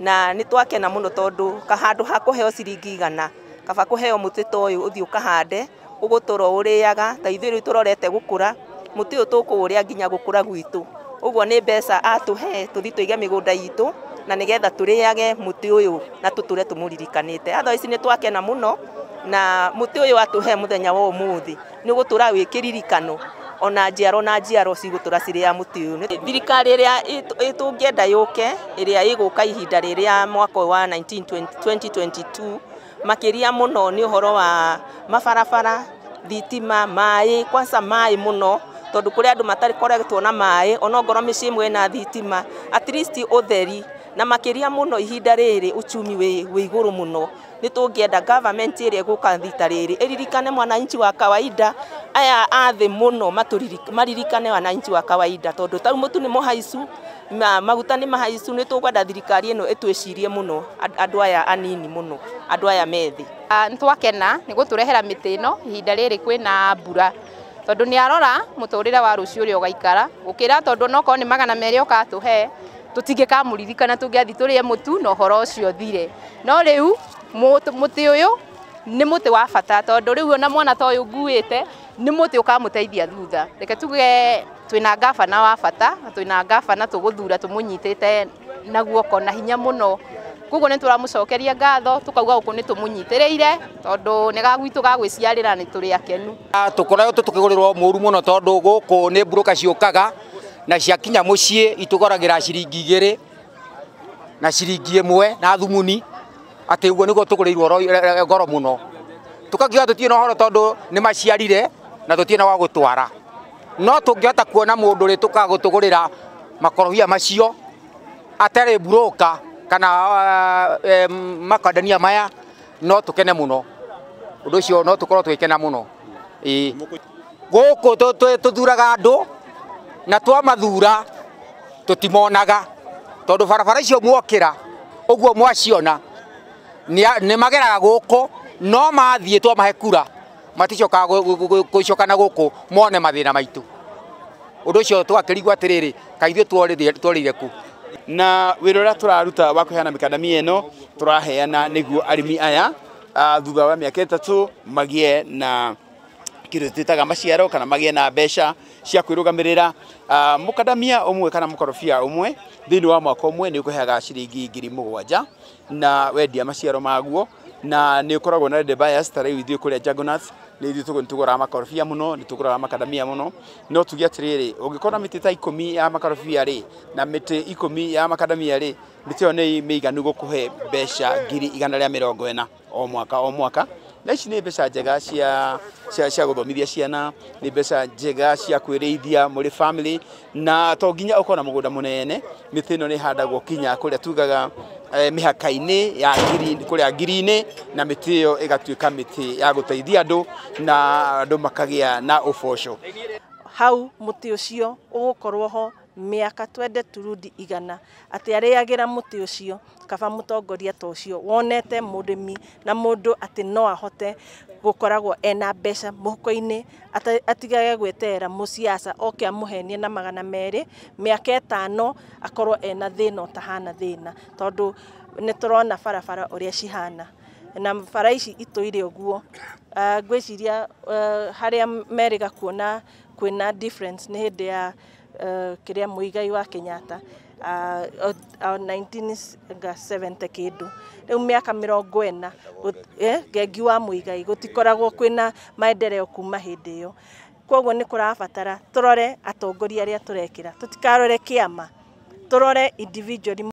na nä twakena må no tondå kahandå ha kå heo ciringi igana kaba kå heo må tå ta å yå å thiä å kahande å gå tå ro å rä aga ta ithuä rä u tå rorete gå kå ra må tä å yå tå kå å rä a nginya gå kå ra gwitå å guo nä mbeca atå he tå thiä tå ige mä gå nda itå na nä getha tå rä age må tä å yå na tå tå re tå må ririkanä te atho ici nä twakena må no na må tä å yå atå he må thenya wa å må thä nä å gå tå ra wä kä ririkano ona njiaro na njiaro cigutura ya muti uyu thirikari iria tungienda yuke iria iguka ihinda ya mwaka wa 2022 makiria muno ni uhoro wa mabarabara thitima mai kwanza mai muno tondu kuri andu matari koretwo na mai onongorwo mici imwe na thitima at least utheri na makiria muno ihinda riri uchumi we we iguru muno ni tungienda government iri guka thita riri iririkane mwananchi wa kawaida aya athi muno maririkane wananchi wa kawaida tondu tau mutu ni ma, maguta ni mahaisu ni tukwenda thirikari ino itwicirie muno andu aya anini muno andu aya methi ah, twakena ni guturehera miti ino ihinda riri kwina mbura tondu ni arora muturire wa rucio uria ugaikara gukira tondu nokorwo ni magana meri ukatuhe tutige kamuririkana tungiathi turie mutu no horo ucio thire no riu muti uyu ni muti wa bata tondu riu ona mwana to uyu nguite ni muti ukamuteithia thutha reke tuge twina gavana wa bata twina gavana tuguthura tumunyitite na guoko na hinya muno koguo nä tå ramå ngatho tukauga kauga ni kå tondu ni gagwitu nyitä rä ire ga gwä ciarä ra akenu tå koragwo muru muno tondu gå ni rwo ciukaga na ciakinya mucii itugoragira ciringi igiri na ciringi imwe na thumuni atä guo nä guo tå gå rä irwo e, e, goro må no tå kagiga tå tiä na horo tondå nä maciarire na tå tiä na wa gå twara no tå ngä hota kuona må ndå rä tå kagå tå gå rä ra makorobia macio atarä mburoka kana e, makandania maya no tå kene må no å ndå å cio no tå korwo twä kena må no gå kå tå thuraga andå na twamathura tutimonaga tondu barabara icio mwokira uguo mwaciona nä mageraga gå kå no mathiä twamahe kura maticokaga gå na gå kå mone mathä na maitå å ndå å cio twakä rigwo atä rä rä kaithä ku na wä ra å rä a tå raruta wa kå heana mä kandamia ä no tå raheana nä guo arä aya thutha wa mä aka ätatå magä e na kä rä twä taga maciaro kana magä e na mbeca cia kwirugamirira ah, mukadamia umwe kana mukorofia umwe thini wa mwaka ũmwe ni kuheaga ciringi ngiri mugwanja na wendia maciaro maguo na ni ukoragwo na debias ta rĩu ithuĩ kũrĩa Jagunath nĩ ithuĩ nĩ tũgũraga makorobia mũno nĩ tũgũraga makadamia muno no tuge atĩrĩrĩ ungikona miti ta ikũmi ya makorobia rĩ na miti ikũmi ya makadamia ri miti ĩyo nĩ mĩiganu gũkũhe besha ngiri igana ria mirongo ena o mwaka o mwaka na ici nä mbeca njega cia cia, cia gå thomithia ciana nä mbeca njega cia kwä rä ithia må rä bamä na to nginya å korwo na må gå nda må nene mä tä ä no nä handagwo kinya kå rä a tugaga eh, mä haka-inä kå rä a ngiri-inä na mä tä ä yo ä gatuä ka mä tä ya gå teithia andå na andå makagä a na å boco hau må tä å cio å gå korwo ho mĩaka twende turundi igana atĩ arĩagĩra mũtĩ ũcio kaba mũtongoria ta ũcio wonete mũrĩmi na mũndũ atĩ no ahote gũkoragwo ena mbeca mũhuko-inĩ atigage gweterera mũciaca oke amũhenie na magana merĩ mĩaka ĩtano akorwo ena thĩna ũtahana thĩna tondũ nĩ tũrona barabara ũrĩa cihana na bara ici itũire ũguo ah, ngwĩciria ah, harĩa merĩga kuona kwina difference nä hä ya uh, eh, kä rä a må igai wa kenyatta uh, ah, uh, 1970 kä ndå rä u mä aka mä rongo ena ngengi eh, wa må igai gå tikoragwo kwina maendereo kuma hä ndä ä yo koguo nä kå rabatara tå rore atongoria arä a tå rekä ra tå tikarore kä ama tå rore